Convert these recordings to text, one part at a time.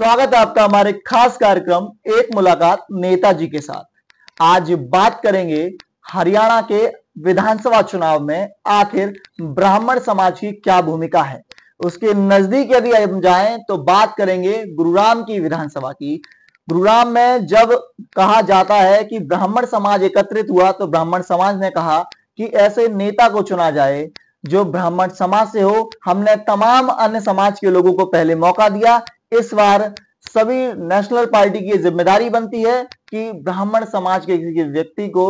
स्वागत है आपका हमारे खास कार्यक्रम एक मुलाकात नेताजी के साथ आज बात करेंगे हरियाणा के विधानसभा चुनाव में आखिर ब्राह्मण समाज की क्या भूमिका है उसके नजदीक यदि हम जाए तो बात करेंगे गुरुराम की विधानसभा की गुरुराम में जब कहा जाता है कि ब्राह्मण समाज एकत्रित हुआ तो ब्राह्मण समाज ने कहा कि ऐसे नेता को चुना जाए जो ब्राह्मण समाज से हो हमने तमाम अन्य समाज के लोगों को पहले मौका दिया इस बार सभी नेशनल पार्टी की जिम्मेदारी बनती है कि ब्राह्मण समाज के किसी व्यक्ति को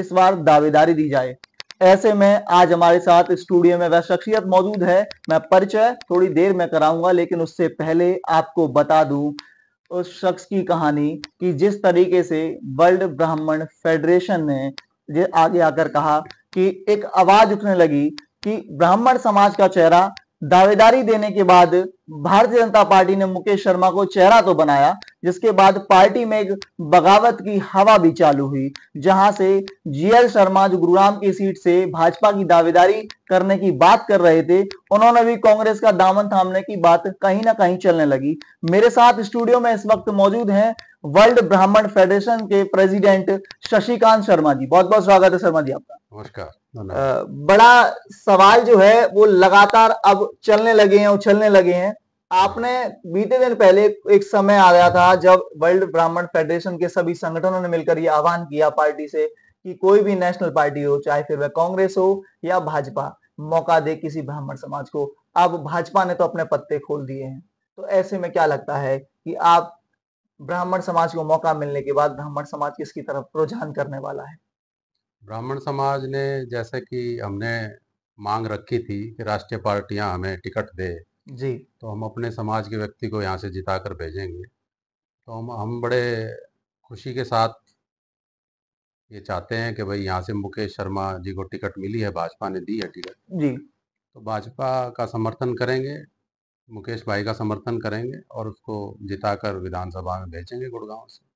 इस बार दावेदारी दी जाए ऐसे में आज हमारे साथ स्टूडियो में वह शख्सियत मौजूद है मैं परिचय थोड़ी देर में कराऊंगा लेकिन उससे पहले आपको बता दूं उस शख्स की कहानी कि जिस तरीके से वर्ल्ड ब्राह्मण फेडरेशन ने आगे आकर कहा कि एक आवाज उठने लगी कि ब्राह्मण समाज का चेहरा दावेदारी देने के बाद भारतीय जनता पार्टी ने मुकेश शर्मा को चेहरा तो बनाया जिसके बाद पार्टी में एक बगावत की हवा भी चालू हुई जहां से जीएल शर्मा जो गुरुराम की सीट से भाजपा की दावेदारी करने की बात कर रहे थे उन्होंने भी कांग्रेस का दामन थामने की बात कहीं ना कहीं चलने लगी मेरे साथ स्टूडियो में इस वक्त मौजूद है वर्ल्ड ब्राह्मण फेडरेशन के प्रेसिडेंट शशिकांत शर्मा जी बहुत बहुत स्वागत है शर्मा जी आपका नमस्कार बड़ा सवाल जो है वो लगातार अब चलने लगे हैं उछलने लगे हैं आपने बीते दिन पहले एक समय आ गया था जब वर्ल्ड ब्राह्मण फेडरेशन के सभी संगठनों ने मिलकर ये आह्वान किया पार्टी से कि कोई भी नेशनल पार्टी हो चाहे फिर वह कांग्रेस हो या भाजपा मौका दे किसी ब्राह्मण समाज को अब भाजपा ने तो अपने पत्ते खोल दिए हैं तो ऐसे में क्या लगता है कि आप ब्राह्मण समाज को मौका मिलने के बाद ब्राह्मण समाज किसकी तरफ रुझान करने वाला है ब्राह्मण समाज ने जैसे कि हमने मांग रखी थी कि राष्ट्रीय पार्टियां हमें टिकट दे जी तो हम अपने समाज के व्यक्ति को यहाँ से जिता कर भेजेंगे तो हम हम बड़े खुशी के साथ ये चाहते हैं कि भाई यहाँ से मुकेश शर्मा जी को टिकट मिली है भाजपा ने दी है टिकट जी तो भाजपा का समर्थन करेंगे मुकेश भाई का समर्थन करेंगे और उसको जिताकर विधानसभा में भेजेंगे गुड़गांव से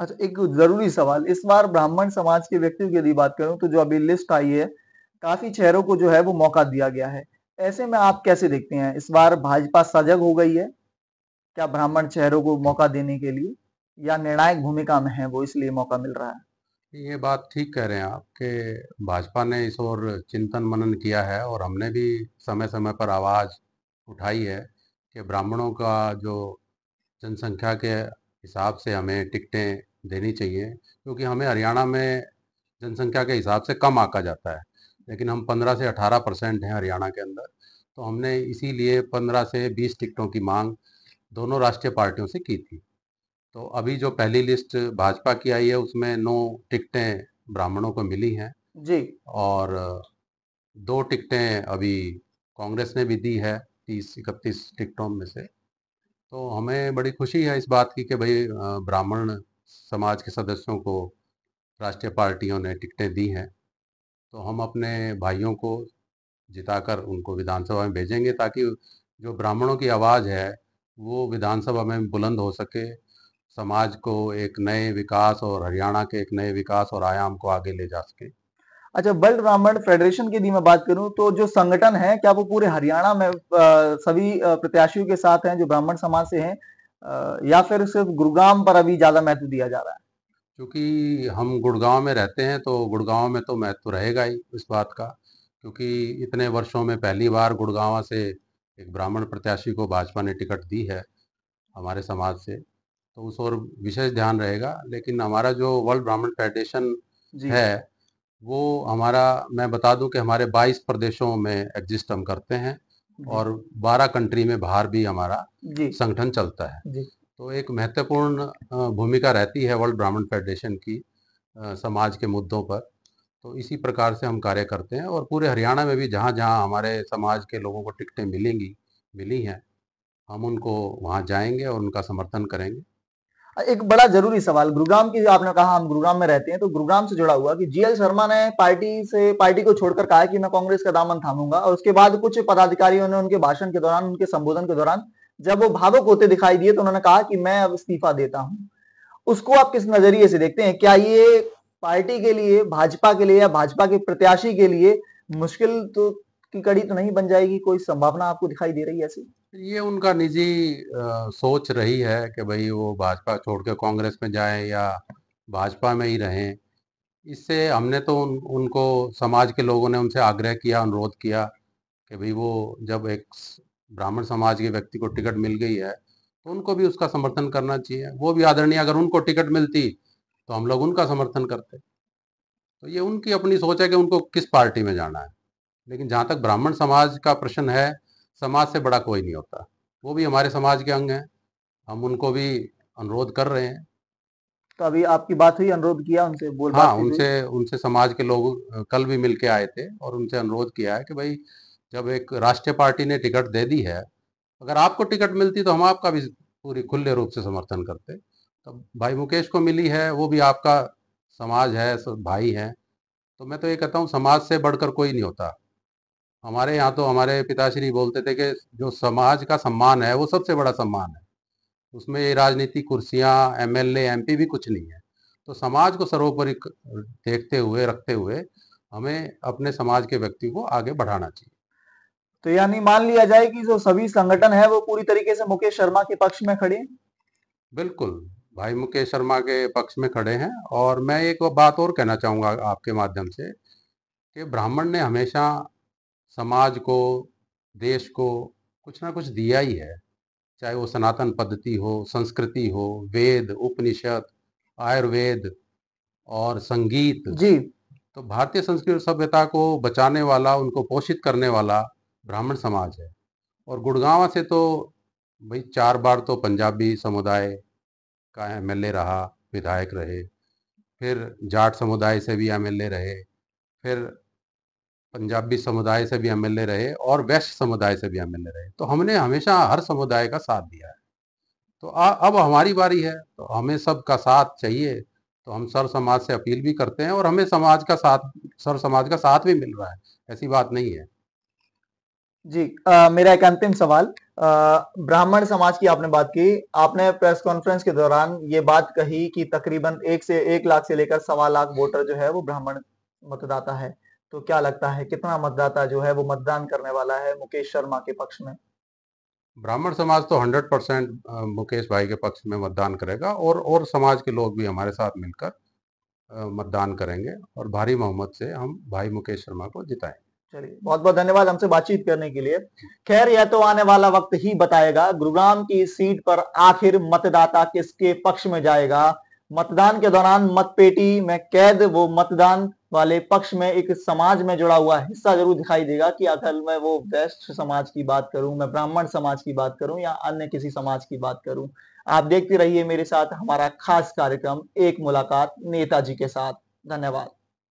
अच्छा एक जरूरी सवाल इस बार ब्राह्मण समाज के व्यक्तियों की यदि बात करूं तो जो अभी लिस्ट आई है काफी चेहरों को जो है वो मौका दिया गया है ऐसे में आप कैसे देखते हैं इस बार भाजपा सजग हो गई है क्या ब्राह्मण चेहरों को मौका देने के लिए या निर्णायक भूमिका में है वो इसलिए मौका मिल रहा है ये बात ठीक कह रहे हैं आप कि भाजपा ने इस ओर चिंतन मनन किया है और हमने भी समय समय पर आवाज उठाई है कि ब्राह्मणों का जो जनसंख्या के हिसाब से हमें टिकटें देनी चाहिए क्योंकि हमें हरियाणा में जनसंख्या के हिसाब से कम आका जाता है लेकिन हम 15 से 18 परसेंट हैं हरियाणा के अंदर तो हमने इसीलिए 15 से 20 टिकटों की मांग दोनों राष्ट्रीय पार्टियों से की थी तो अभी जो पहली लिस्ट भाजपा की आई है उसमें नौ टिकटें ब्राह्मणों को मिली हैं जी और दो टिकटें अभी कांग्रेस ने भी दी है तीस इकतीस टिकटों में से तो हमें बड़ी खुशी है इस बात की कि भाई ब्राह्मण समाज के सदस्यों को राष्ट्रीय पार्टियों ने टिकटें दी हैं तो हम अपने भाइयों को जिताकर उनको विधानसभा में भेजेंगे ताकि जो ब्राह्मणों की आवाज़ है वो विधानसभा में बुलंद हो सके समाज को एक नए विकास और हरियाणा के एक नए विकास और आयाम को आगे ले जा सके अच्छा वर्ल्ड ब्राह्मण फेडरेशन की यदि मैं बात करूं तो जो संगठन है क्या वो पूरे हरियाणा में आ, सभी प्रत्याशियों के साथ हैं जो ब्राह्मण समाज से हैं या फिर सिर्फ गुड़गांव पर अभी ज्यादा महत्व दिया जा रहा है क्योंकि हम गुड़गांव में रहते हैं तो गुड़गांव में तो महत्व रहेगा ही इस बात का क्योंकि इतने वर्षों में पहली बार गुड़गांव से एक ब्राह्मण प्रत्याशी को भाजपा ने टिकट दी है हमारे समाज से तो उस और विशेष ध्यान रहेगा लेकिन हमारा जो वर्ल्ड ब्राह्मण फेडरेशन है वो हमारा मैं बता दूं कि हमारे 22 प्रदेशों में एग्जिस्ट हम करते हैं और बारह कंट्री में बाहर भी हमारा संगठन चलता है तो एक महत्वपूर्ण भूमिका रहती है वर्ल्ड ब्राह्मण फेडरेशन की समाज के मुद्दों पर तो इसी प्रकार से हम कार्य करते हैं और पूरे हरियाणा में भी जहाँ जहाँ हमारे समाज के लोगों को टिकटें मिलेंगी मिली हैं हम उनको वहाँ जाएंगे और उनका समर्थन करेंगे एक बड़ा जरूरी सवाल गुरुग्राम की आपने कहा हम गुरुग्राम में रहते हैं तो गुरुग्राम से जुड़ा हुआ कि जीएल शर्मा ने पार्टी से पार्टी को छोड़कर कहा कि मैं कांग्रेस का दामन थामूंगा और उसके बाद कुछ पदाधिकारियों ने उनके भाषण के दौरान उनके संबोधन के दौरान जब वो भावुक होते दिखाई दिए तो उन्होंने कहा कि मैं अब इस्तीफा देता हूं उसको आप किस नजरिए से देखते हैं क्या ये पार्टी के लिए भाजपा के लिए या भाजपा के प्रत्याशी के लिए मुश्किल तो की कड़ी तो नहीं बन जाएगी कोई संभावना आपको दिखाई दे रही है ऐसी ये उनका निजी सोच रही है कि भाई वो भाजपा छोड़ के कांग्रेस में जाए या भाजपा में ही रहें इससे हमने तो उन, उनको समाज के लोगों ने उनसे आग्रह किया अनुरोध किया कि भाई वो जब एक ब्राह्मण समाज के व्यक्ति को टिकट मिल गई है तो उनको भी उसका समर्थन करना चाहिए वो भी आदरणीय अगर उनको टिकट मिलती तो हम लोग उनका समर्थन करते तो ये उनकी अपनी सोच है कि उनको किस पार्टी में जाना है लेकिन जहाँ तक ब्राह्मण समाज का प्रश्न है समाज से बड़ा कोई नहीं होता वो भी हमारे समाज के अंग हैं हम उनको भी अनुरोध कर रहे हैं तो अभी आपकी बात हुई अनुरोध किया उनसे बोल हाँ उनसे उनसे समाज के लोग कल भी मिलके आए थे और उनसे अनुरोध किया है कि भाई जब एक राष्ट्रीय पार्टी ने टिकट दे दी है अगर आपको टिकट मिलती तो हम आपका भी पूरी खुले रूप से समर्थन करते तो भाई मुकेश को मिली है वो भी आपका समाज है भाई है तो मैं तो ये कहता हूँ समाज से बढ़कर कोई नहीं होता हमारे यहाँ तो हमारे पिताश्री बोलते थे कि जो समाज का सम्मान है वो सबसे बड़ा सम्मान है उसमें ये राजनीति कुर्सियाँ एम एल भी कुछ नहीं है तो समाज को सर्वोपरि देखते हुए रखते हुए हमें अपने समाज के व्यक्ति को आगे बढ़ाना चाहिए तो यानी मान लिया जाए कि जो सभी संगठन है वो पूरी तरीके से मुकेश शर्मा के पक्ष में खड़े बिल्कुल भाई मुकेश शर्मा के पक्ष में खड़े हैं और मैं एक बात और कहना चाहूंगा आपके माध्यम से कि ब्राह्मण ने हमेशा समाज को देश को कुछ ना कुछ दिया ही है चाहे वो सनातन पद्धति हो संस्कृति हो वेद उपनिषद आयुर्वेद और संगीत जी तो भारतीय संस्कृति और सभ्यता को बचाने वाला उनको पोषित करने वाला ब्राह्मण समाज है और गुड़गांव से तो भाई चार बार तो पंजाबी समुदाय का एमएलए रहा विधायक रहे फिर जाट समुदाय से भी एमएलए रहे फिर पंजाबी समुदाय से भी एमएलए रहे और वैश्य समुदाय से भी एमएलए रहे तो हमने हमेशा हर समुदाय का साथ दिया है तो आ, अब हमारी बारी है तो हमें सबका साथ चाहिए तो हम सर समाज से अपील भी करते हैं और हमें समाज का साथ सर समाज का साथ भी मिल रहा है ऐसी बात नहीं है जी आ, मेरा एक अंतिम सवाल ब्राह्मण समाज की आपने बात की आपने प्रेस कॉन्फ्रेंस के दौरान ये बात कही कि तकरीबन एक से एक लाख से लेकर सवा लाख वोटर जो है वो ब्राह्मण मतदाता है तो क्या लगता है कितना मतदाता जो है वो मतदान करने वाला है मुकेश शर्मा के पक्ष में ब्राह्मण समाज तो 100 परसेंट मुकेश भाई के पक्ष में मतदान करेगा और और समाज के लोग भी हमारे साथ मिलकर मतदान करेंगे और भारी मोहम्मद से हम भाई मुकेश शर्मा को जिताएंगे चलिए बहुत बहुत धन्यवाद हमसे बातचीत करने के लिए खैर यह तो आने वाला वक्त ही बताएगा गुरुग्राम की सीट पर आखिर मतदाता किसके पक्ष में जाएगा मतदान के दौरान मतपेटी में कैद वो मतदान वाले पक्ष में एक समाज में जुड़ा हुआ हिस्सा जरूर दिखाई देगा कि आखिर मैं वो वैश्य समाज की बात करूं मैं ब्राह्मण समाज की बात करूं या अन्य किसी समाज की बात करूं आप देखते रहिए मेरे साथ हमारा खास कार्यक्रम एक मुलाकात नेताजी के साथ धन्यवाद